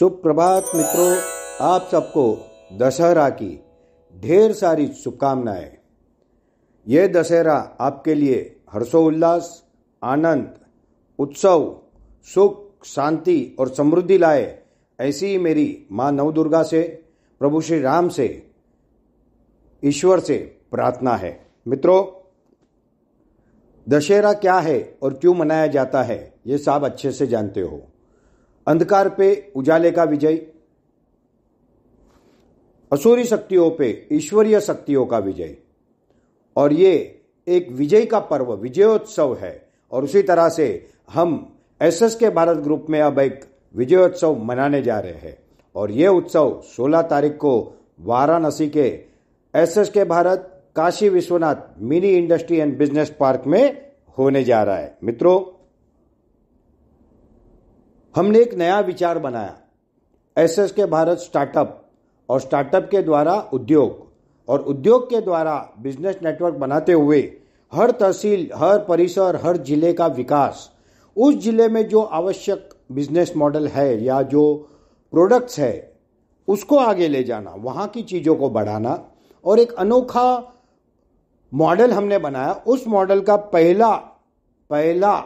प्रभात मित्रों आप सबको दशहरा की ढेर सारी शुभकामनाएं ये दशहरा आपके लिए हर्षोल्लास आनंद उत्सव सुख शांति और समृद्धि लाए ऐसी ही मेरी माँ नव दुर्गा से प्रभु श्री राम से ईश्वर से प्रार्थना है मित्रों दशहरा क्या है और क्यों मनाया जाता है ये सब अच्छे से जानते हो अंधकार पे उजाले का विजय असुरी शक्तियों पे ईश्वरीय शक्तियों का विजय और ये एक विजय का पर्व विजयोत्सव है और उसी तरह से हम S S K Bharat group में अब एक विजयोत्सव मनाने जा रहे हैं और ये उत्सव 16 तारीख को वाराणसी के S S K Bharat Kashi Vishwanath mini industry and business park में होने जा रहा है मित्रों हमने एक नया विचार बनाया S S K Bharat startup और स्टार्टअप के द्वारा उद्योग और उद्योग के द्वारा बिजनेस नेटवर्क बनाते हुए हर तहसील हर परिसर हर जिले का विकास उस जिले में जो आवश्यक बिजनेस मॉडल है या जो प्रोडक्ट्स है उसको आगे ले जाना वहाँ की चीज़ों को बढ़ाना और एक अनोखा मॉडल हमने बनाया उस मॉडल का पहला पहला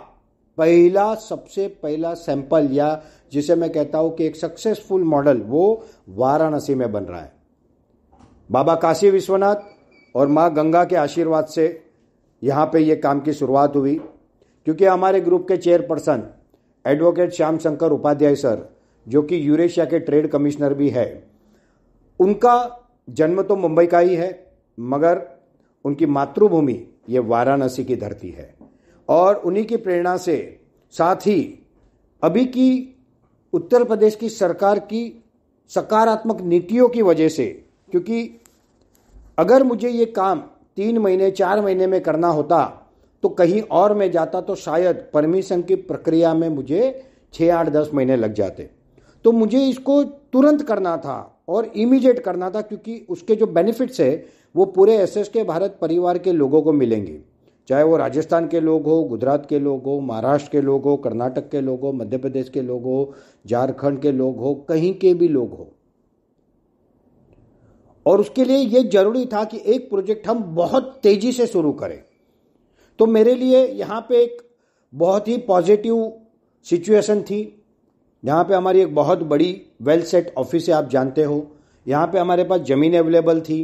पहला सबसे पहला सैंपल या जिसे मैं कहता हूं कि एक सक्सेसफुल मॉडल वो वाराणसी में बन रहा है बाबा काशी विश्वनाथ और माँ गंगा के आशीर्वाद से यहाँ पे ये काम की शुरुआत हुई क्योंकि हमारे ग्रुप के chairperson advocate Shyam Shankar Upadhyay sir जो कि यूरेशिया के ट्रेड कमिश्नर भी है उनका जन्म तो मुंबई का ही है मगर उनकी मातृभूमि ये वाराणसी की धरती है और उन्हीं की प्रेरणा से साथ ही अभी की उत्तर प्रदेश की सरकार की सकारात्मक नीतियों की वजह से क्योंकि अगर मुझे ये काम तीन महीने चार महीने में करना होता तो कहीं और मैं जाता तो शायद परमिशन की प्रक्रिया में मुझे छः आठ दस महीने लग जाते तो मुझे इसको तुरंत करना था और इमीडिएट करना था क्योंकि उसके जो बेनिफिट्स है वो पूरे एस के भारत परिवार के लोगों को मिलेंगे चाहे वो राजस्थान के लोग हो गुजरात के लोग हो महाराष्ट्र के लोग हो कर्नाटक के लोग हो मध्य प्रदेश के लोग हो झारखंड के लोग हो कहीं के भी लोग हो और उसके लिए ये जरूरी था कि एक प्रोजेक्ट हम बहुत तेजी से शुरू करें तो मेरे लिए यहाँ पे एक बहुत ही पॉजिटिव सिचुएशन थी यहाँ पे हमारी एक बहुत बड़ी वेल सेट ऑफिस है आप जानते हो यहाँ पे हमारे पास ज़मीन अवेलेबल थी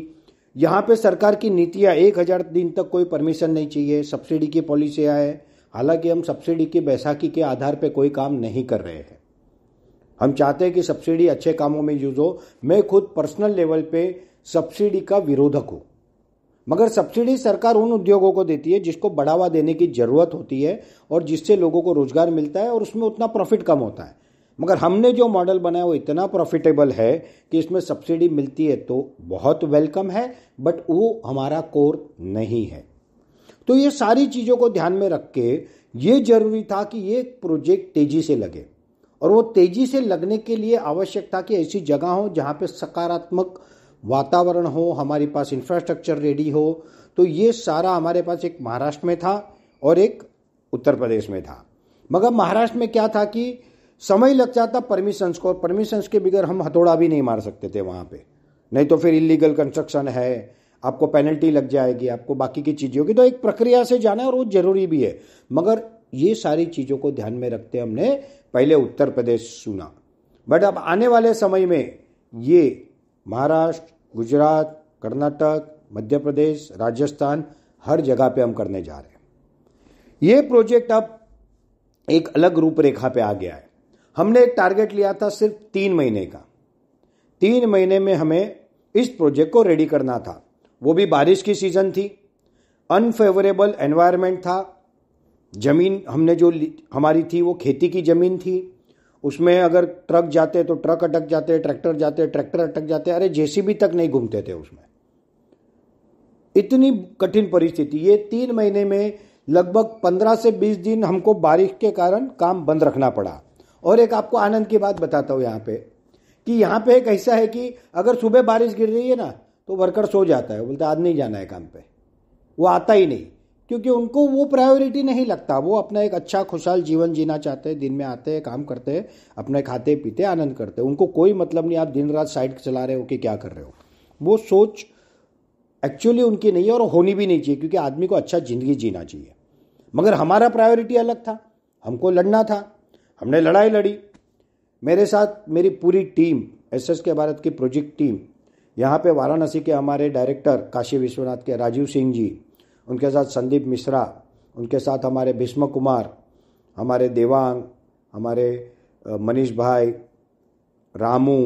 यहाँ पे सरकार की नीतियाँ एक हज़ार दिन तक कोई परमिशन नहीं चाहिए सब्सिडी की पॉलिसी आए हालांकि हम सब्सिडी की बैसाखी के आधार पे कोई काम नहीं कर रहे हैं हम चाहते हैं कि सब्सिडी अच्छे कामों में यूज़ हो मैं खुद पर्सनल लेवल पे सब्सिडी का विरोधक हूँ मगर सब्सिडी सरकार उन उद्योगों को देती है जिसको बढ़ावा देने की ज़रूरत होती है और जिससे लोगों को रोजगार मिलता है और उसमें उतना प्रॉफिट कम होता है मगर हमने जो मॉडल बनाया वो इतना प्रॉफिटेबल है कि इसमें सब्सिडी मिलती है तो बहुत वेलकम है बट वो हमारा कोर नहीं है तो ये सारी चीज़ों को ध्यान में रख के ये जरूरी था कि ये प्रोजेक्ट तेज़ी से लगे और वो तेज़ी से लगने के लिए आवश्यक था कि ऐसी जगह हो जहाँ पे सकारात्मक वातावरण हो हमारे पास इंफ्रास्ट्रक्चर रेडी हो तो ये सारा हमारे पास एक महाराष्ट्र में था और एक उत्तर प्रदेश में था मगर महाराष्ट्र में क्या था कि समय लग जाता परमिशंस को और परमिशंस के बगैर हम हथौड़ा भी नहीं मार सकते थे वहाँ पे नहीं तो फिर इलीगल कंस्ट्रक्शन है आपको पेनल्टी लग जाएगी आपको बाकी की चीज़ों की तो एक प्रक्रिया से जाना है और वो जरूरी भी है मगर ये सारी चीज़ों को ध्यान में रखते हमने पहले उत्तर प्रदेश सुना बट अब आने वाले समय में ये महाराष्ट्र गुजरात कर्नाटक मध्य प्रदेश राजस्थान हर जगह पे हम करने जा रहे हैं ये प्रोजेक्ट अब एक अलग रूपरेखा पे आ गया है हमने एक टारगेट लिया था सिर्फ तीन महीने का तीन महीने में हमें इस प्रोजेक्ट को रेडी करना था वो भी बारिश की सीज़न थी अनफेवरेबल एनवायरनमेंट था ज़मीन हमने जो हमारी थी वो खेती की ज़मीन थी उसमें अगर ट्रक जाते तो ट्रक अटक जाते ट्रैक्टर जाते ट्रैक्टर अटक जाते अरे जेसीबी तक नहीं घूमते थे उसमें इतनी कठिन परिस्थिति ये तीन महीने में लगभग पंद्रह से बीस दिन हमको बारिश के कारण काम बंद रखना पड़ा और एक आपको आनंद की बात बताता हूँ यहाँ पे कि यहाँ पे एक ऐसा है कि अगर सुबह बारिश गिर रही है ना तो वर्कर सो जाता है बोलता आज नहीं जाना है काम पे वो आता ही नहीं क्योंकि उनको वो प्रायोरिटी नहीं लगता वो अपना एक अच्छा खुशहाल जीवन जीना चाहते हैं दिन में आते हैं काम करते हैं अपने खाते पीते आनंद करते हैं उनको कोई मतलब नहीं आप दिन रात साइड चला रहे हो कि क्या कर रहे हो वो सोच एक्चुअली उनकी नहीं है और होनी भी नहीं चाहिए क्योंकि आदमी को अच्छा जिंदगी जीना चाहिए मगर हमारा प्रायोरिटी अलग था हमको लड़ना था हमने लड़ाई लड़ी मेरे साथ मेरी पूरी team S S K Bharat की प्रोजेक्ट टीम यहाँ पे वाराणसी के हमारे डायरेक्टर काशी विश्वनाथ के राजीव सिंह जी उनके साथ संदीप मिश्रा उनके साथ हमारे भीष्म कुमार हमारे देवांग हमारे मनीष भाई रामू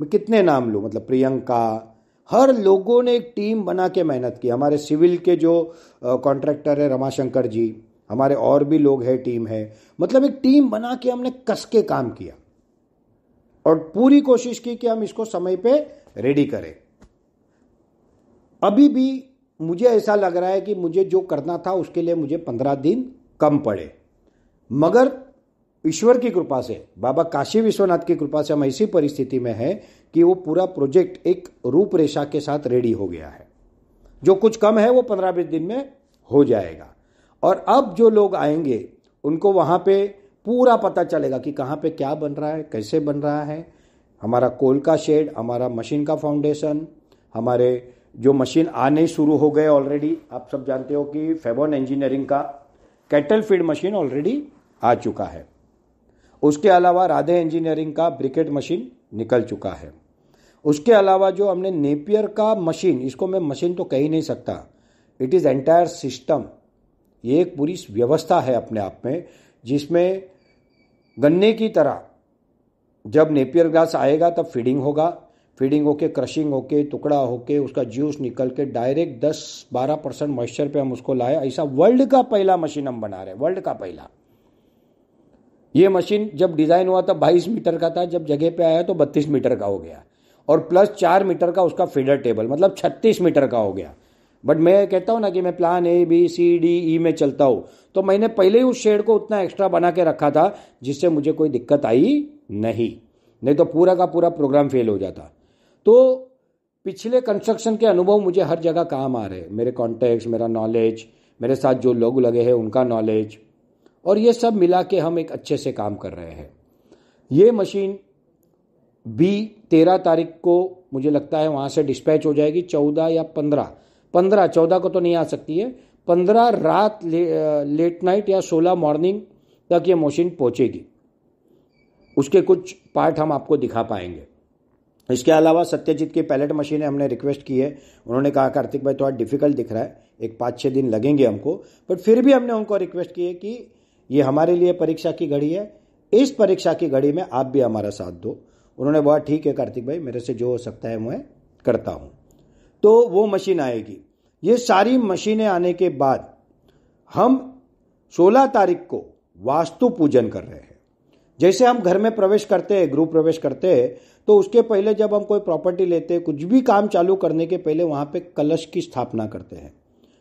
मैं कितने नाम लूँ मतलब प्रियंका हर लोगों ने एक टीम बना के मेहनत की हमारे सिविल के जो कॉन्ट्रैक्टर है रमाशंकर जी हमारे और भी लोग हैं टीम है मतलब एक टीम बना के हमने कस के काम किया और पूरी कोशिश की कि हम इसको समय पे रेडी करें अभी भी मुझे ऐसा लग रहा है कि मुझे जो करना था उसके लिए मुझे पंद्रह दिन कम पड़े मगर ईश्वर की कृपा से बाबा काशी विश्वनाथ की कृपा से हम ऐसी परिस्थिति में हैं कि वो पूरा प्रोजेक्ट एक रूपरेखा के साथ रेडी हो गया है जो कुछ कम है वो पंद्रह बीस दिन में हो जाएगा और अब जो लोग आएंगे उनको वहाँ पे पूरा पता चलेगा कि कहाँ पे क्या बन रहा है कैसे बन रहा है हमारा कोल का शेड हमारा मशीन का फाउंडेशन हमारे जो मशीन आने शुरू हो गए ऑलरेडी आप सब जानते हो कि फेबोन इंजीनियरिंग का कैटल फीड मशीन ऑलरेडी आ चुका है उसके अलावा राधे इंजीनियरिंग का ब्रिकेट मशीन निकल चुका है उसके अलावा जो हमने नेपियर का मशीन इसको मैं मशीन तो कह ही नहीं सकता इट इज़ एंटायर सिस्टम ये एक पूरी व्यवस्था है अपने आप में जिसमें गन्ने की तरह जब नेपियर ग्रास आएगा तब फीडिंग होगा फीडिंग होके क्रशिंग होके टुकड़ा होके उसका जूस निकल के डायरेक्ट 10-12 परसेंट मॉइस्चर पे हम उसको लाए ऐसा वर्ल्ड का पहला मशीन हम बना रहे वर्ल्ड का पहला ये मशीन जब डिज़ाइन हुआ था 22 मीटर का था जब जगह पे आया तो 32 मीटर का हो गया और प्लस चार मीटर का उसका फीडर टेबल मतलब 36 मीटर का हो गया बट मैं कहता हूँ ना कि मैं plan A B C D E में चलता हूँ तो मैंने पहले ही उस शेड को उतना एक्स्ट्रा बना के रखा था जिससे मुझे कोई दिक्कत आई नहीं नहीं तो पूरा का पूरा प्रोग्राम फेल हो जाता तो पिछले कंस्ट्रक्शन के अनुभव मुझे हर जगह काम आ रहे हैं मेरे कॉन्टैक्ट्स मेरा नॉलेज मेरे साथ जो लोग लगे हैं उनका नॉलेज और ये सब मिला के हम एक अच्छे से काम कर रहे हैं ये मशीन बी तेरह तारीख को मुझे लगता है वहाँ से डिस्पैच हो जाएगी चौदह या पंद्रह पंद्रह चौदह को तो नहीं आ सकती है पंद्रह रात ले, लेट नाइट या सोलह मॉर्निंग तक ये मशीन पहुंचेगी उसके कुछ पार्ट हम आपको दिखा पाएंगे इसके अलावा सत्यजीत की पैलेट मशीन हमने रिक्वेस्ट की है उन्होंने कहा कार्तिक भाई थोड़ा डिफिकल्ट दिख रहा है एक पाँच छः दिन लगेंगे हमको बट फिर भी हमने उनको रिक्वेस्ट की है कि ये हमारे लिए परीक्षा की घड़ी है इस परीक्षा की घड़ी में आप भी हमारा साथ दो उन्होंने बहुत ठीक है कार्तिक भाई मेरे से जो हो सकता है मैं करता हूँ तो वो मशीन आएगी ये सारी मशीनें आने के बाद हम 16 तारीख को वास्तु पूजन कर रहे हैं जैसे हम घर में प्रवेश करते हैं गृह प्रवेश करते हैं तो उसके पहले जब हम कोई प्रॉपर्टी लेते हैं कुछ भी काम चालू करने के पहले वहाँ पे कलश की स्थापना करते हैं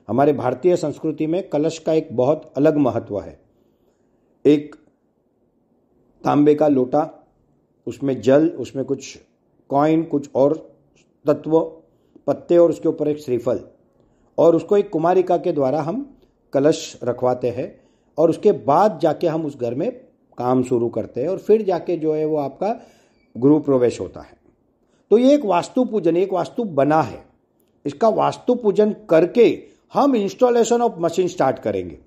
हमारे भारतीय संस्कृति में कलश का एक बहुत अलग महत्व है एक तांबे का लोटा उसमें जल उसमें कुछ कॉइन कुछ और तत्व पत्ते और उसके ऊपर एक श्रीफल और उसको एक कुमारिका के द्वारा हम कलश रखवाते हैं और उसके बाद जाके हम उस घर में काम शुरू करते हैं और फिर जाके जो है वो आपका गुरु प्रवेश होता है तो ये एक वास्तु पूजन एक वास्तु बना है इसका वास्तु पूजन करके हम इंस्टॉलेशन ऑफ मशीन स्टार्ट करेंगे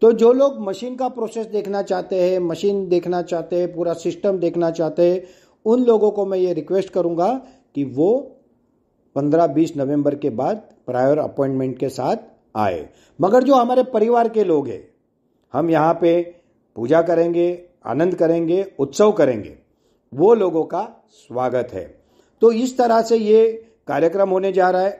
तो जो लोग मशीन का प्रोसेस देखना चाहते हैं मशीन देखना चाहते हैं पूरा सिस्टम देखना चाहते हैं उन लोगों को मैं ये रिक्वेस्ट करूँगा कि वो पंद्रह बीस नवंबर के बाद प्रायर अपॉइंटमेंट के साथ आए मगर जो हमारे परिवार के लोग हैं हम यहाँ पे पूजा करेंगे आनंद करेंगे उत्सव करेंगे वो लोगों का स्वागत है तो इस तरह से ये कार्यक्रम होने जा रहा है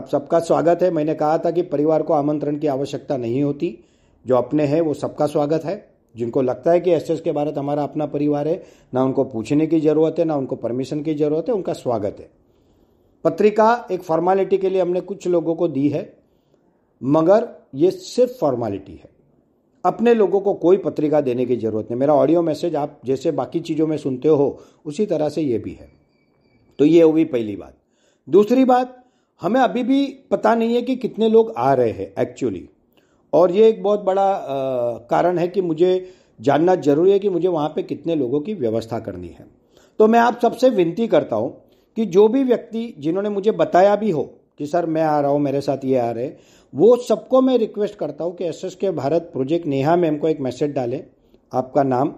आप सबका स्वागत है मैंने कहा था कि परिवार को आमंत्रण की आवश्यकता नहीं होती जो अपने हैं वो सबका स्वागत है जिनको लगता है कि एस एस के भारत हमारा अपना परिवार है ना उनको पूछने की ज़रूरत है ना उनको परमिशन की ज़रूरत है उनका स्वागत है पत्रिका एक फॉर्मेलिटी के लिए हमने कुछ लोगों को दी है मगर ये सिर्फ फॉर्मेलिटी है अपने लोगों को कोई पत्रिका देने की ज़रूरत नहीं मेरा ऑडियो मैसेज आप जैसे बाकी चीज़ों में सुनते हो उसी तरह से ये भी है तो ये हुई पहली बात दूसरी बात हमें अभी भी पता नहीं है कि कितने लोग आ रहे हैं एक्चुअली और ये एक बहुत बड़ा आ, कारण है कि मुझे जानना जरूरी है कि मुझे वहाँ पे कितने लोगों की व्यवस्था करनी है तो मैं आप सबसे विनती करता हूँ कि जो भी व्यक्ति जिन्होंने मुझे बताया भी हो कि सर मैं आ रहा हूँ मेरे साथ ये आ रहे वो सबको मैं रिक्वेस्ट करता हूँ कि S S K Bharat project Neha ma'am को एक मैसेज डालें आपका नाम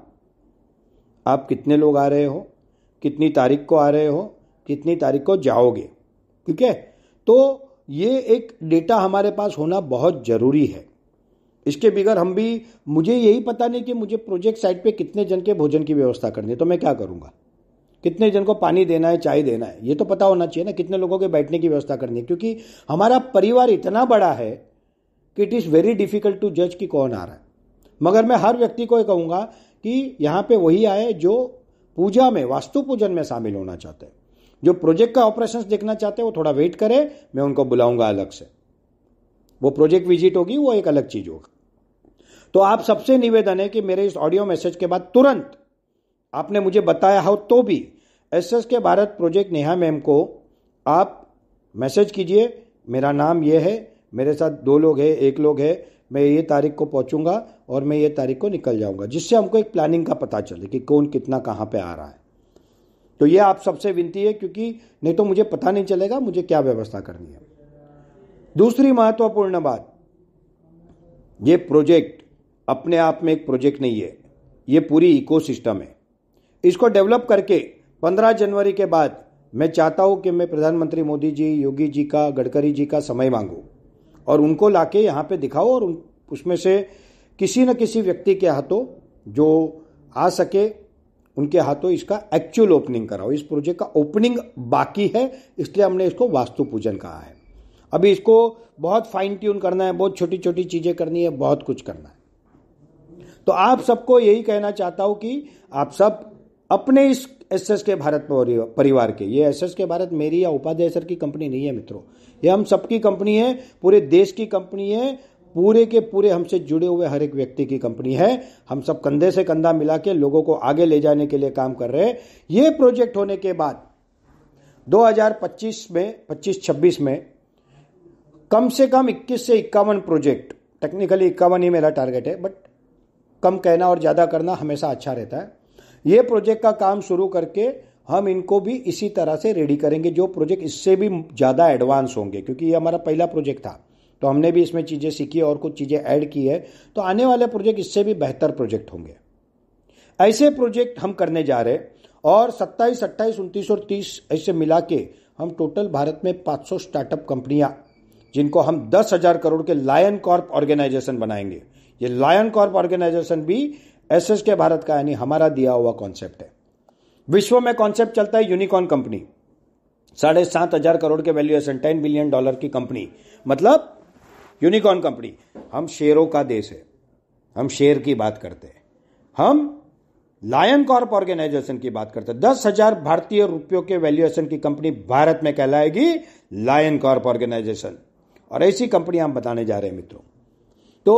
आप कितने लोग आ रहे हो कितनी तारीख को आ रहे हो कितनी तारीख को जाओगे ठीक है तो ये एक डेटा हमारे पास होना बहुत ज़रूरी है इसके बगैर हम भी मुझे यही पता नहीं कि मुझे प्रोजेक्ट साइट पे कितने जन के भोजन की व्यवस्था करनी है तो मैं क्या करूँगा कितने जन को पानी देना है चाय देना है ये तो पता होना चाहिए ना कितने लोगों के बैठने की व्यवस्था करनी है क्योंकि हमारा परिवार इतना बड़ा है कि it is very difficult to जज कि कौन आ रहा है मगर मैं हर व्यक्ति को ये कहूँगा कि यहाँ पे वही आए जो पूजा में वास्तु पूजन में शामिल होना चाहते हैं जो प्रोजेक्ट का ऑपरेशन देखना चाहते हैं वो थोड़ा वेट करें मैं उनको बुलाऊंगा अलग से वो प्रोजेक्ट विजिट होगी वो एक अलग चीज़ होगी तो आप सबसे निवेदन है कि मेरे इस ऑडियो मैसेज के बाद तुरंत आपने मुझे बताया हो तो भी S S K Bharat project Neha ma'am को आप मैसेज कीजिए मेरा नाम ये है मेरे साथ दो लोग हैं एक लोग है मैं ये तारीख को पहुंचूंगा और मैं ये तारीख को निकल जाऊंगा जिससे हमको एक प्लानिंग का पता चले कि कौन कितना कहाँ पे आ रहा है तो ये आप सबसे विनती है क्योंकि नहीं तो मुझे पता नहीं चलेगा मुझे क्या व्यवस्था करनी है दूसरी महत्वपूर्ण बात ये प्रोजेक्ट अपने आप में एक प्रोजेक्ट नहीं है ये पूरी इकोसिस्टम है इसको डेवलप करके 15 जनवरी के बाद मैं चाहता हूं कि मैं प्रधानमंत्री मोदी जी योगी जी का गडकरी जी का समय मांगू और उनको लाके यहां पे दिखाओ और उसमें से किसी न किसी व्यक्ति के हाथों जो आ सके उनके हाथों इसका एक्चुअल ओपनिंग कराओ इस प्रोजेक्ट का ओपनिंग बाकी है इसलिए हमने इसको वास्तु पूजन कहा है अभी इसको बहुत फाइन ट्यून करना है बहुत छोटी छोटी चीज़ें करनी है बहुत कुछ करना है तो आप सबको यही कहना चाहता हूं कि आप सब अपने इस एस एस के भारत परिवार के ये एस एस के भारत मेरी या उपाध्याय सर की कंपनी नहीं है मित्रों ये हम सबकी कंपनी है पूरे देश की कंपनी है पूरे के पूरे हमसे जुड़े हुए हर एक व्यक्ति की कंपनी है हम सब कंधे से कंधा मिला के लोगों को आगे ले जाने के लिए काम कर रहे हैं ये प्रोजेक्ट होने के बाद 2025 में 25-26 में कम से कम 21 से इक्यावन प्रोजेक्ट टेक्निकली इक्यावन ही मेरा टारगेट है बट कम कहना और ज़्यादा करना हमेशा अच्छा रहता है ये प्रोजेक्ट का काम शुरू करके हम इनको भी इसी तरह से रेडी करेंगे जो प्रोजेक्ट इससे भी ज़्यादा एडवांस होंगे क्योंकि ये हमारा पहला प्रोजेक्ट था तो हमने भी इसमें चीज़ें सीखी और कुछ चीज़ें ऐड की है तो आने वाले प्रोजेक्ट इससे भी बेहतर प्रोजेक्ट होंगे ऐसे प्रोजेक्ट हम करने जा रहे और सत्ताईस अट्ठाईस उनतीस और तीस ऐसे मिला के हम टोटल भारत में 500 स्टार्टअप कंपनियां जिनको हम दस हजार करोड़ के लायन कॉर्प ऑर्गेनाइजेशन बनाएंगे ये लायन कॉर्प ऑर्गेनाइजेशन भी एस एस के भारत का यानी हमारा दिया हुआ कॉन्सेप्ट है विश्व में कॉन्सेप्ट चलता है यूनिकॉर्न कंपनी साढ़े सात हजार करोड़ के वैल्यूएशन टेन बिलियन डॉलर की कंपनी मतलब यूनिकॉर्न कंपनी हम शेयरों का देश है हम शेयर की बात करते हैं हम लायन कॉर्प ऑर्गेनाइजेशन की बात करते हैं दस हजार भारतीय रुपयों के वैल्यूएशन की कंपनी भारत में कहलाएगी लायन कॉर्प ऑर्गेनाइजेशन और ऐसी कंपनी हम बताने जा रहे हैं मित्रों तो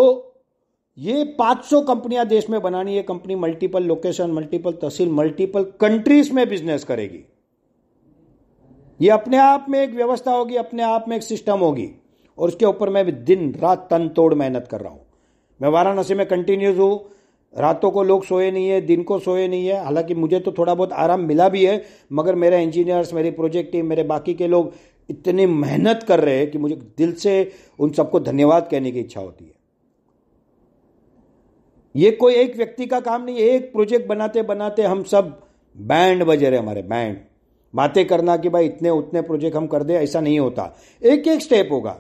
ये 500 कंपनियां देश में बनानी है कंपनी मल्टीपल लोकेशन मल्टीपल तहसील मल्टीपल कंट्रीज में बिजनेस करेगी ये अपने आप में एक व्यवस्था होगी अपने आप में एक सिस्टम होगी और उसके ऊपर मैं भी दिन रात तन तोड़ मेहनत कर रहा हूं मैं वाराणसी में कंटिन्यूज हूं रातों को लोग सोए नहीं है दिन को सोए नहीं है हालांकि मुझे तो थोड़ा बहुत आराम मिला भी है मगर मेरे इंजीनियर्स मेरी प्रोजेक्ट टीम मेरे बाकी के लोग इतनी मेहनत कर रहे हैं कि मुझे दिल से उन सबको धन्यवाद कहने की इच्छा होती है ये कोई एक व्यक्ति का काम नहीं है एक प्रोजेक्ट बनाते बनाते हम सब बैंड बजे रहे हमारे बैंड बातें करना कि भाई इतने उतने प्रोजेक्ट हम कर दे ऐसा नहीं होता एक एक स्टेप होगा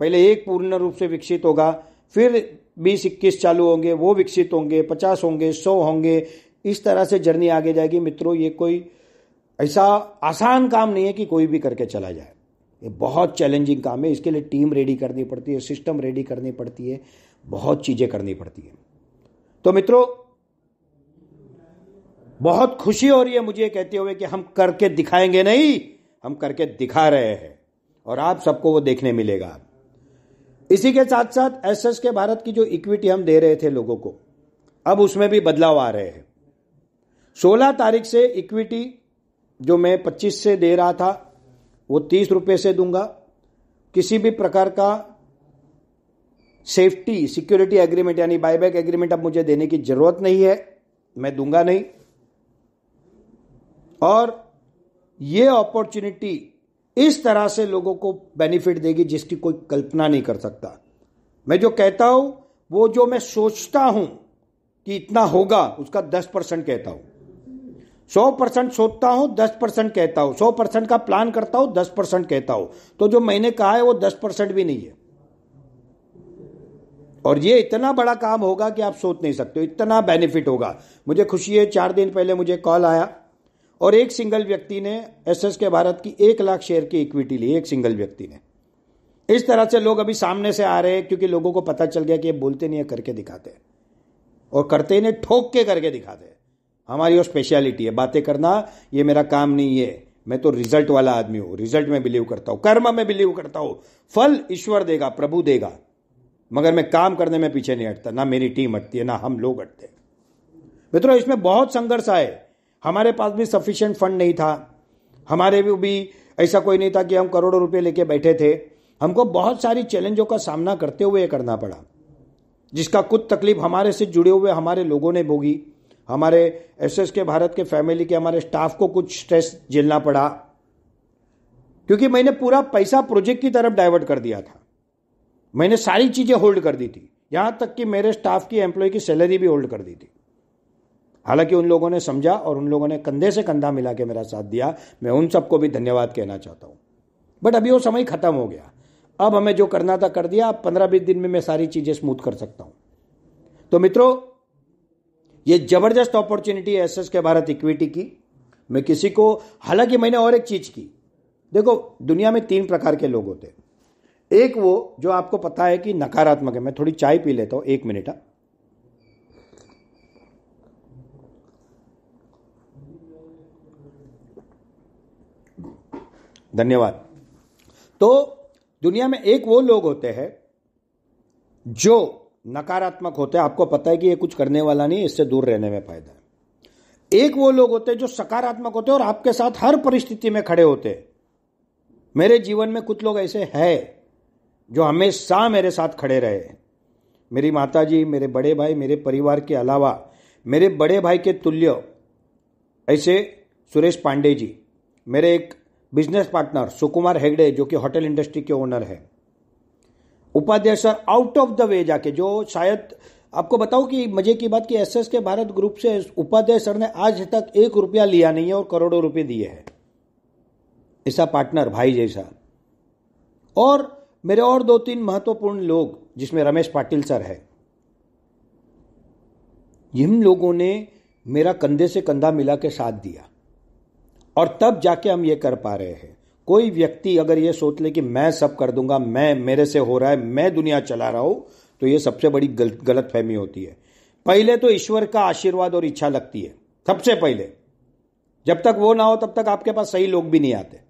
पहले एक पूर्ण रूप से विकसित होगा फिर बीस इक्कीस चालू होंगे वो विकसित होंगे पचास होंगे सौ होंगे इस तरह से जर्नी आगे जाएगी मित्रों ये कोई ऐसा आसान काम नहीं है कि कोई भी करके चला जाए ये बहुत चैलेंजिंग काम है इसके लिए टीम रेडी करनी पड़ती है सिस्टम रेडी करनी पड़ती है बहुत चीज़ें करनी पड़ती है तो मित्रों बहुत खुशी हो रही है मुझे कहते हुए कि हम करके दिखाएंगे नहीं हम करके दिखा रहे हैं और आप सबको वो देखने मिलेगा इसी के साथ साथ एस एस के भारत की जो इक्विटी हम दे रहे थे लोगों को अब उसमें भी बदलाव आ रहे हैं 16 तारीख से इक्विटी जो मैं 25 से दे रहा था वो तीस रुपये से दूंगा किसी भी प्रकार का सेफ्टी सिक्योरिटी एग्रीमेंट यानी बायबैक एग्रीमेंट अब मुझे देने की जरूरत नहीं है मैं दूंगा नहीं और ये अपॉर्चुनिटी इस तरह से लोगों को बेनिफिट देगी जिसकी कोई कल्पना नहीं कर सकता मैं जो कहता हूं वो जो मैं सोचता हूं कि इतना होगा उसका दस परसेंट कहता हूं सौ परसेंट सोचता हूं दस परसेंट कहता हूं सौ परसेंट का प्लान करता हूं दस परसेंट कहता हूं तो जो मैंने कहा है वो दस परसेंट भी नहीं है और ये इतना बड़ा काम होगा कि आप सोच नहीं सकते इतना बेनिफिट होगा मुझे खुशी है चार दिन पहले मुझे कॉल आया और एक सिंगल व्यक्ति ने एस एस के भारत की एक लाख शेयर की इक्विटी ली एक सिंगल व्यक्ति ने इस तरह से लोग अभी सामने से आ रहे हैं क्योंकि लोगों को पता चल गया कि ये बोलते नहीं है करके दिखाते हैं और करते ही नहीं ठोक के करके दिखाते हैं हमारी वो स्पेशलिटी है बातें करना ये मेरा काम नहीं है मैं तो रिजल्ट वाला आदमी हूं रिजल्ट में बिलीव करता हूं कर्म में बिलीव करता हूं फल ईश्वर देगा प्रभु देगा मगर मैं काम करने में पीछे नहीं हटता ना मेरी टीम हटती है ना हम लोग हटते मित्रों इसमें बहुत संघर्ष आए हमारे पास भी सफिशियंट फंड नहीं था हमारे भी, भी ऐसा कोई नहीं था कि हम करोड़ों रुपये लेके बैठे थे हमको बहुत सारी चैलेंजों का सामना करते हुए करना पड़ा जिसका कुछ तकलीफ हमारे से जुड़े हुए हमारे लोगों ने भोगी हमारे एस एस के भारत के फैमिली के हमारे स्टाफ को कुछ स्ट्रेस झेलना पड़ा क्योंकि मैंने पूरा पैसा प्रोजेक्ट की तरफ डाइवर्ट कर दिया था मैंने सारी चीज़ें होल्ड कर दी थी यहां तक कि मेरे स्टाफ की एम्प्लॉय की सैलरी भी होल्ड कर दी थी हालांकि उन लोगों ने समझा और उन लोगों ने कंधे से कंधा मिला के मेरा साथ दिया मैं उन सबको भी धन्यवाद कहना चाहता हूं बट अभी वो समय खत्म हो गया अब हमें जो करना था कर दिया अब पंद्रह बीस दिन में मैं सारी चीज़ें स्मूथ कर सकता हूं तो मित्रों ये जबरदस्त अपॉर्चुनिटी है एस के भारत इक्विटी की मैं किसी को हालांकि मैंने और एक चीज़ की देखो दुनिया में तीन प्रकार के लोग होते हैं एक वो जो आपको पता है कि नकारात्मक है मैं थोड़ी चाय पी लेता हूं एक मिनट हाँ। धन्यवाद तो दुनिया में एक वो लोग होते हैं जो नकारात्मक होते हैं आपको पता है कि ये कुछ करने वाला नहीं इससे दूर रहने में फायदा है एक वो लोग होते हैं जो सकारात्मक होते हैं और आपके साथ हर परिस्थिति में खड़े होते हैं मेरे जीवन में कुछ लोग ऐसे हैं जो हमेशा मेरे साथ खड़े रहे मेरी माता जी मेरे बड़े भाई मेरे परिवार के अलावा मेरे बड़े भाई के तुल्य ऐसे सुरेश पांडे जी मेरे एक बिजनेस पार्टनर सुकुमार हेगड़े जो कि होटल इंडस्ट्री के ओनर है Upadhyay sir out of the way जाके जो शायद आपको बताऊं कि मजे की बात कि एसएस के भारत ग्रुप से उपाध्याय सर ने आज तक एक रुपया लिया नहीं है और करोड़ों रुपए दिए हैं ऐसा पार्टनर भाई जैसा और मेरे और दो तीन महत्वपूर्ण लोग जिसमें रमेश पाटिल सर है इन लोगों ने मेरा कंधे से कंधा मिला के साथ दिया और तब जाके हम ये कर पा रहे हैं कोई व्यक्ति अगर ये सोच ले कि मैं सब कर दूंगा मैं मेरे से हो रहा है मैं दुनिया चला रहा हूं तो ये सबसे बड़ी गल, गलत फहमी होती है पहले तो ईश्वर का आशीर्वाद और इच्छा लगती है सबसे पहले जब तक वो ना हो तब तक आपके पास सही लोग भी नहीं आते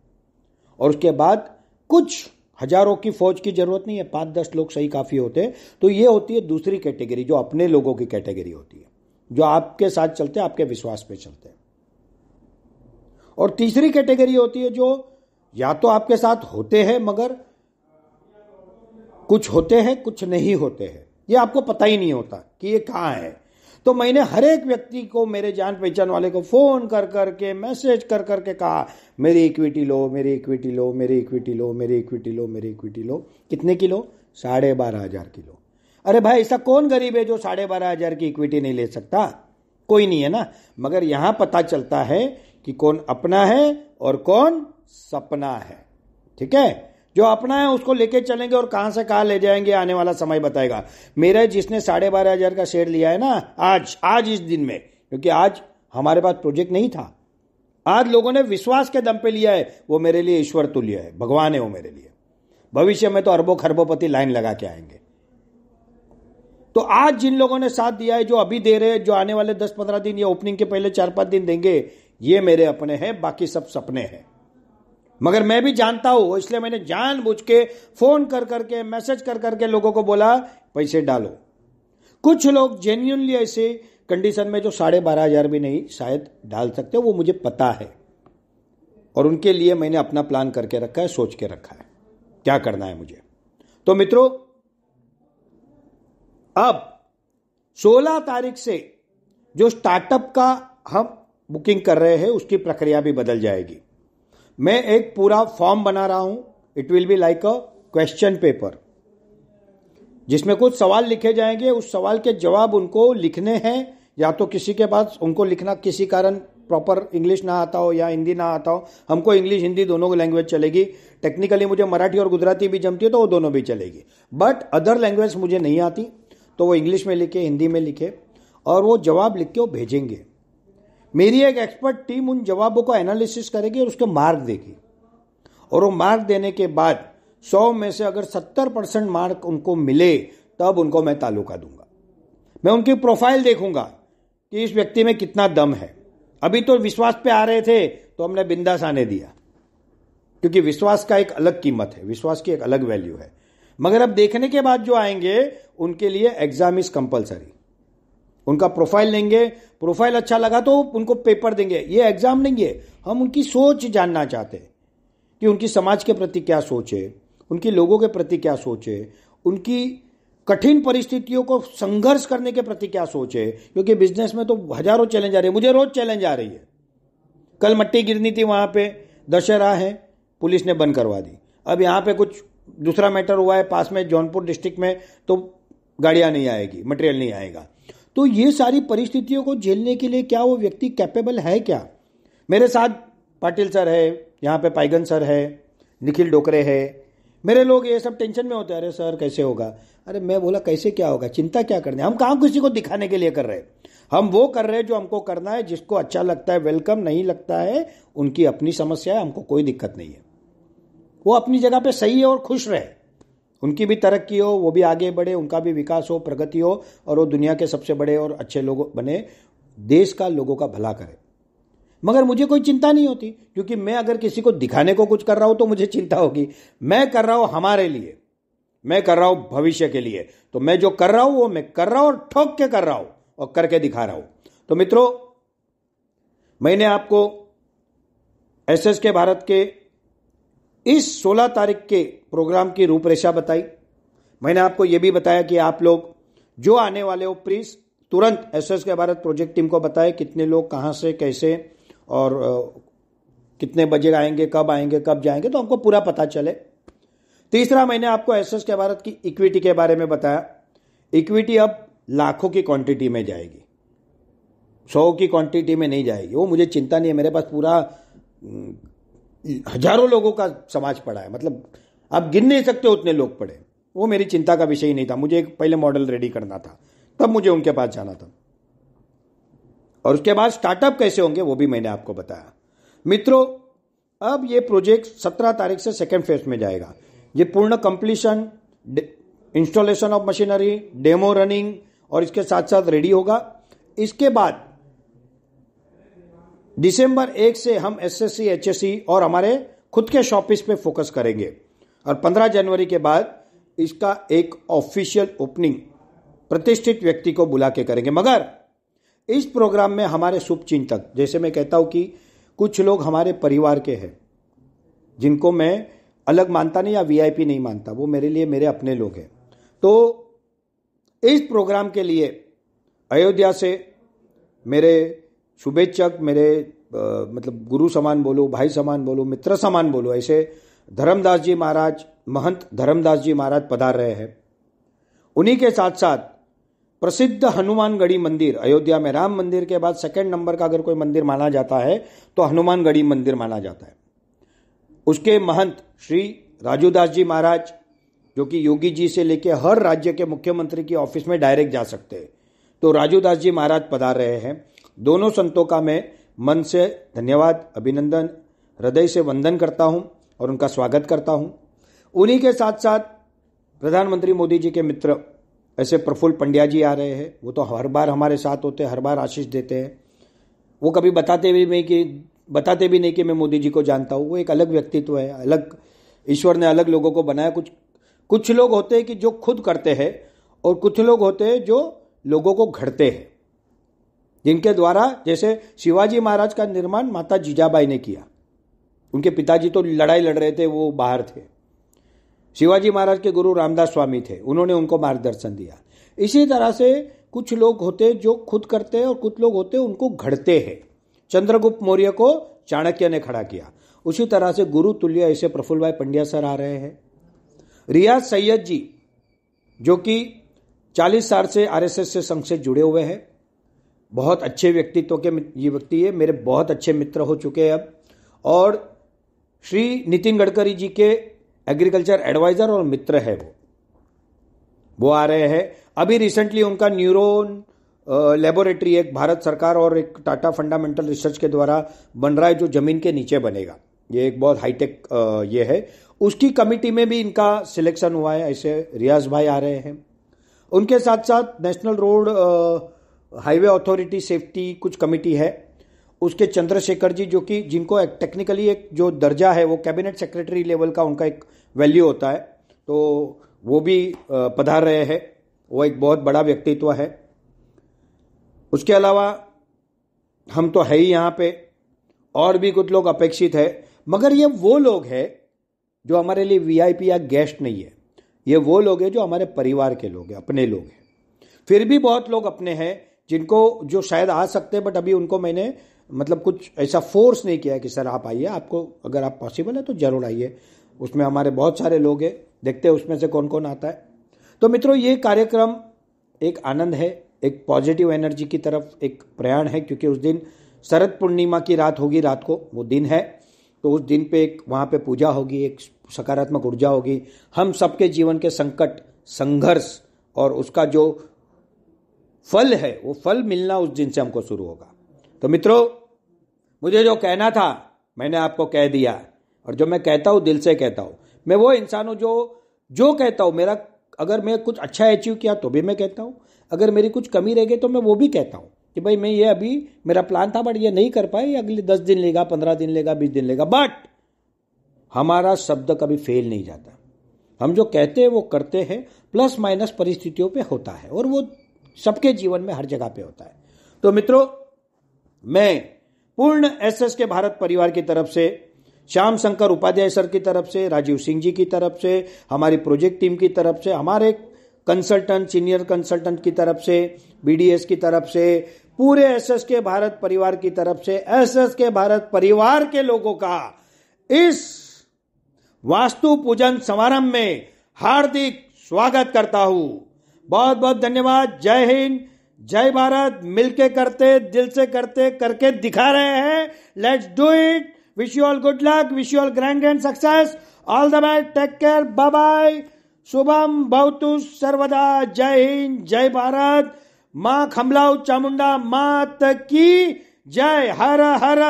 और उसके बाद कुछ हजारों की फौज की जरूरत नहीं है पाँच दस लोग सही काफ़ी होते हैं तो ये होती है दूसरी कैटेगरी जो अपने लोगों की कैटेगरी होती है जो आपके साथ चलते हैं आपके विश्वास पे चलते हैं और तीसरी कैटेगरी होती है जो या तो आपके साथ होते हैं मगर कुछ होते हैं कुछ नहीं होते हैं ये आपको पता ही नहीं होता कि ये कहाँ है तो मैंने हर एक व्यक्ति को मेरे जान पहचान वाले को फोन कर कर के मैसेज कर कर के कहा मेरी इक्विटी लो मेरी इक्विटी लो मेरी इक्विटी लो मेरी इक्विटी लो मेरी इक्विटी लो कितने की लो साढ़े बारह हजार किलो अरे भाई ऐसा कौन गरीब है जो साढ़े बारह हजार की इक्विटी नहीं ले सकता कोई नहीं है ना मगर यहां पता चलता है कि कौन अपना है और कौन सपना है ठीक है जो अपना है उसको लेके चलेंगे और कहां से कहा ले जाएंगे आने वाला समय बताएगा मेरा जिसने साढ़े बारह हजार का शेयर लिया है ना आज आज इस दिन में क्योंकि आज हमारे पास प्रोजेक्ट नहीं था आज लोगों ने विश्वास के दम पे लिया है वो मेरे लिए ईश्वर तुल्य है भगवान है वो मेरे लिए भविष्य में तो अरबों खरबोपति लाइन लगा के आएंगे तो आज जिन लोगों ने साथ दिया है जो अभी दे रहे हैं जो आने वाले दस पंद्रह दिन या ओपनिंग के पहले चार पांच दिन देंगे ये मेरे अपने हैं बाकी सब सपने हैं मगर मैं भी जानता हूं इसलिए मैंने जान बुझ के फोन कर करके मैसेज कर करके लोगों को बोला पैसे डालो कुछ लोग जेन्यूनली ऐसे कंडीशन में जो साढ़े बारह हजार भी नहीं शायद डाल सकते वो मुझे पता है और उनके लिए मैंने अपना प्लान करके रखा है सोच के रखा है क्या करना है मुझे तो मित्रों अब 16 तारीख से जो स्टार्टअप का हम बुकिंग कर रहे हैं उसकी प्रक्रिया भी बदल जाएगी मैं एक पूरा फॉर्म बना रहा हूं it will be like a question paper जिसमें कुछ सवाल लिखे जाएंगे उस सवाल के जवाब उनको लिखने हैं या तो किसी के पास उनको लिखना किसी कारण प्रॉपर इंग्लिश ना आता हो या हिंदी ना आता हो हमको इंग्लिश हिंदी दोनों की लैंग्वेज चलेगी टेक्निकली मुझे मराठी और गुजराती भी जमती है तो वो दोनों भी चलेगी बट अदर लैंग्वेज मुझे नहीं आती तो वो इंग्लिश में लिखे हिंदी में लिखे और वो जवाब लिख के वो भेजेंगे मेरी एक एक्सपर्ट टीम उन जवाबों को एनालिसिस करेगी और उसके मार्क देगी और वो मार्क देने के बाद सौ में से अगर सत्तर परसेंट मार्क उनको मिले तब उनको मैं तालुका दूंगा मैं उनकी प्रोफाइल देखूंगा कि इस व्यक्ति में कितना दम है अभी तो विश्वास पे आ रहे थे तो हमने बिंदास आने दिया क्योंकि विश्वास का एक अलग कीमत है विश्वास की एक अलग वैल्यू है मगर अब देखने के बाद जो आएंगे उनके लिए एग्जाम इज कंपलसरी उनका प्रोफाइल लेंगे प्रोफाइल अच्छा लगा तो उनको पेपर देंगे ये एग्जाम नहीं है हम उनकी सोच जानना चाहते हैं कि उनकी समाज के प्रति क्या सोच है उनकी लोगों के प्रति क्या सोच है उनकी कठिन परिस्थितियों को संघर्ष करने के प्रति क्या सोच है क्योंकि बिजनेस में तो हजारों चैलेंज आ रही है मुझे रोज चैलेंज आ रही है कल मट्टी गिरनी थी वहां पे दशहरा है पुलिस ने बंद करवा दी अब यहाँ पे कुछ दूसरा मैटर हुआ है पास में जौनपुर डिस्ट्रिक्ट में तो गाड़ियां नहीं आएगी मटेरियल नहीं आएगा तो ये सारी परिस्थितियों को झेलने के लिए क्या वो व्यक्ति कैपेबल है क्या मेरे साथ पाटिल सर है यहाँ पे पाइगन सर है निखिल डोकरे है मेरे लोग ये सब टेंशन में होते हैं अरे सर कैसे होगा अरे मैं बोला कैसे क्या होगा चिंता क्या करनी हम काम किसी को दिखाने के लिए कर रहे हैं हम वो कर रहे हैं जो हमको करना है जिसको अच्छा लगता है वेलकम नहीं लगता है उनकी अपनी समस्या है हमको कोई दिक्कत नहीं है वो अपनी जगह पे सही है और खुश रहे उनकी भी तरक्की हो वो भी आगे बढ़े उनका भी विकास हो प्रगति हो और वो दुनिया के सबसे बड़े और अच्छे लोग बने देश का लोगों का भला करें मगर मुझे कोई चिंता नहीं होती क्योंकि मैं अगर किसी को दिखाने को कुछ कर रहा हूं तो मुझे चिंता होगी मैं कर रहा हूं हमारे लिए मैं कर रहा हूं भविष्य के लिए तो मैं जो कर रहा हूं वो मैं कर रहा हूं और ठोक के कर रहा हूं और करके दिखा रहा हूं तो मित्रों मैंने आपको एस के भारत के इस 16 तारीख के प्रोग्राम की रूपरेखा बताई मैंने आपको यह भी बताया कि आप लोग जो आने वाले हो प्लीज तुरंत S S K Bharat project team को बताएं कितने लोग कहाँ से कैसे और कितने बजे आएंगे कब आएंगे कब जाएंगे तो हमको पूरा पता चले तीसरा मैंने आपको एस एस के भारत की इक्विटी के बारे में बताया इक्विटी अब लाखों की क्वांटिटी में जाएगी सौ की क्वांटिटी में नहीं जाएगी वो मुझे चिंता नहीं है मेरे पास पूरा हजारों लोगों का समाज पड़ा है मतलब आप गिन नहीं सकते उतने लोग पड़े वो मेरी चिंता का विषय ही नहीं था मुझे एक पहले मॉडल रेडी करना था तब मुझे उनके पास जाना था और उसके बाद स्टार्टअप कैसे होंगे वो भी मैंने आपको बताया मित्रों अब ये प्रोजेक्ट सत्रह तारीख से सेकेंड फेज में जाएगा ये पूर्ण completion installation of machinery demo running और इसके साथ साथ रेडी होगा इसके बाद दिसंबर एक से हम एसएससी एचएससी और हमारे खुद के शॉपिस पे फोकस करेंगे और 15 जनवरी के बाद इसका एक ऑफिशियल ओपनिंग प्रतिष्ठित व्यक्ति को बुला के करेंगे मगर इस प्रोग्राम में हमारे शुभ चिंतक जैसे मैं कहता हूं कि कुछ लोग हमारे परिवार के हैं जिनको मैं अलग मानता नहीं या वीआईपी नहीं मानता वो मेरे लिए मेरे अपने लोग हैं तो इस प्रोग्राम के लिए अयोध्या से मेरे शुभेच्छक मेरे आ, मतलब गुरु समान बोलो भाई समान बोलो मित्र समान बोलो ऐसे धर्मदास जी महाराज महंत धर्मदास जी महाराज पधार रहे हैं उन्हीं के साथ साथ प्रसिद्ध हनुमानगढ़ी मंदिर अयोध्या में राम मंदिर के बाद सेकंड नंबर का अगर कोई मंदिर माना जाता है तो हनुमानगढ़ी मंदिर माना जाता है उसके महंत श्री राजूदास जी महाराज जो कि योगी जी से लेकर हर राज्य के मुख्यमंत्री की ऑफिस में डायरेक्ट जा सकते हैं तो राजूदास जी महाराज पधार रहे हैं दोनों संतों का मैं मन से धन्यवाद अभिनंदन हृदय से वंदन करता हूं और उनका स्वागत करता हूं उन्हीं के साथ साथ प्रधानमंत्री मोदी जी के मित्र ऐसे प्रफुल्ल पंड्या जी आ रहे हैं वो तो हर बार हमारे साथ होते हैं हर बार आशीष देते हैं वो कभी बताते भी नहीं कि बताते भी नहीं कि मैं मोदी जी को जानता हूँ वो एक अलग व्यक्तित्व है अलग ईश्वर ने अलग लोगों को बनाया कुछ कुछ लोग होते हैं कि जो खुद करते हैं और कुछ लोग होते हैं जो लोगों को घड़ते हैं जिनके द्वारा जैसे शिवाजी महाराज का निर्माण माता जीजाबाई ने किया उनके पिताजी तो लड़ाई लड़ रहे थे वो बाहर थे शिवाजी महाराज के गुरु रामदास स्वामी थे उन्होंने उनको मार्गदर्शन दिया इसी तरह से कुछ लोग होते जो खुद करते हैं और कुछ लोग होते उनको घड़ते हैं चंद्रगुप्त मौर्य को चाणक्य ने खड़ा किया उसी तरह से गुरु तुल्य ऐसे प्रफुल्ल भाई पंड्या सर आ रहे हैं रियाज सैयद जी जो कि 40 साल से आरएसएस से संघ से जुड़े हुए हैं बहुत अच्छे व्यक्तित्व के ये व्यक्ति है मेरे बहुत अच्छे मित्र हो चुके हैं अब और श्री नितिन गडकरी जी के एग्रीकल्चर एडवाइज़र और मित्र है वो वो आ रहे हैं अभी रिसेंटली उनका न्यूरोन लेबोरेटरी एक भारत सरकार और एक टाटा फंडामेंटल रिसर्च के द्वारा बन रहा है जो ज़मीन के नीचे बनेगा ये एक बहुत हाईटेक ये है उसकी कमिटी में भी इनका सिलेक्शन हुआ है ऐसे रियाज भाई आ रहे हैं उनके साथ साथ national road highway authority safety कुछ कमेटी है उसके चंद्रशेखर जी जो कि जिनको एक टेक्निकली एक जो दर्जा है वो कैबिनेट सेक्रेटरी लेवल का उनका एक वैल्यू होता है तो वो भी पधार रहे हैं वो एक बहुत बड़ा व्यक्तित्व है उसके अलावा हम तो है ही यहाँ पे और भी कुछ लोग अपेक्षित है मगर ये वो लोग हैं जो हमारे लिए वीआईपी या गेस्ट नहीं है ये वो लोग हैं जो हमारे परिवार के लोग हैं अपने लोग हैं फिर भी बहुत लोग अपने हैं जिनको जो शायद आ सकते हैं बट अभी उनको मैंने मतलब कुछ ऐसा फोर्स नहीं किया है कि सर आप आइए आपको अगर आप पॉसिबल है तो ज़रूर आइए उसमें हमारे बहुत सारे लोग हैं देखते हैं उसमें से कौन कौन आता है तो मित्रों ये कार्यक्रम एक आनंद है एक पॉजिटिव एनर्जी की तरफ एक प्रयाण है क्योंकि उस दिन शरद पूर्णिमा की रात होगी रात को वो दिन है तो उस दिन पे एक वहाँ पे पूजा होगी एक सकारात्मक ऊर्जा होगी हम सबके जीवन के संकट संघर्ष और उसका जो फल है वो फल मिलना उस दिन से हमको शुरू होगा तो मित्रों मुझे जो कहना था मैंने आपको कह दिया और जो मैं कहता हूँ दिल से कहता हूँ मैं वो इंसान हूँ जो जो कहता हूँ मेरा अगर मैं कुछ अच्छा अचीव किया तो भी मैं कहता हूँ अगर मेरी कुछ कमी रह गई तो मैं वो भी कहता हूँ कि भाई मैं ये अभी मेरा प्लान था बट ये नहीं कर पाए अगले दस दिन लेगा पंद्रह दिन लेगा बीस दिन लेगा बट हमारा शब्द कभी फेल नहीं जाता हम जो कहते हैं वो करते हैं प्लस माइनस परिस्थितियों पे होता है और वो सबके जीवन में हर जगह पे होता है तो मित्रों मैं पूर्ण एसएस के भारत परिवार की तरफ से श्याम शंकर उपाध्याय सर की तरफ से राजीव सिंह जी की तरफ से हमारी प्रोजेक्ट टीम की तरफ से हमारे कंसल्टेंट सीनियर कंसल्टेंट की तरफ से बीडीएस की तरफ से पूरे एसएस के भारत परिवार की तरफ से एसएस के भारत परिवार के लोगों का इस वास्तु पूजन समारंभ में हार्दिक स्वागत करता हूं बहुत बहुत धन्यवाद जय हिंद जय भारत मिलके करते दिल से करते करके दिखा रहे हैं let's do it wish you all good luck wish you all grand and success all the best take care bye bye शुभम भवतु सर्वदा जय हिंद जय भारत माँ खमलाउ चामुंडा मात की जय हर हर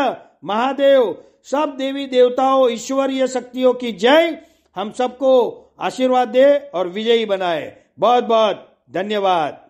महादेव सब देवी देवताओं ईश्वरीय शक्तियों की जय हम सबको आशीर्वाद दे और विजयी बनाए बहुत बहुत धन्यवाद